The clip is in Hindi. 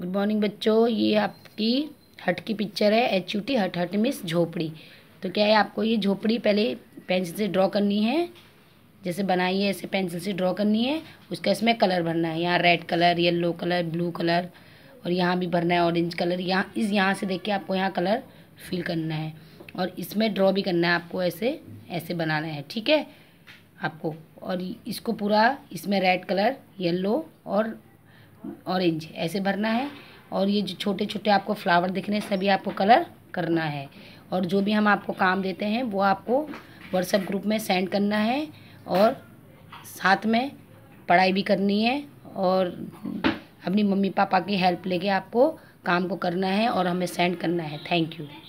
गुड मॉर्निंग बच्चों ये आपकी हट की पिक्चर है एच यू टी हट हट मिस झोपड़ी तो क्या है आपको ये झोपड़ी पहले पेंसिल से ड्रॉ करनी है जैसे बनाई है ऐसे पेंसिल से ड्रॉ करनी है उसका इसमें कलर भरना है यहाँ red colour yellow colour blue colour और यहाँ भी भरना है ऑरेंज कलर यहाँ इस यहाँ से देख के आपको यहाँ कलर फिल करना है और इसमें ड्रॉ भी करना है आपको ऐसे ऐसे बनाना है ठीक है आपको और इसको पूरा इसमें रेड कलर येलो और ऑरेंज ऐसे भरना है और ये जो छोटे छोटे आपको फ्लावर दिख रहे हैं सभी आपको कलर करना है और जो भी हम आपको काम देते हैं वो आपको व्हाट्सएप ग्रुप में सेंड करना है और साथ में पढ़ाई भी करनी है और अपनी मम्मी पापा की हेल्प लेके आपको काम को करना है और हमें सेंड करना है थैंक यू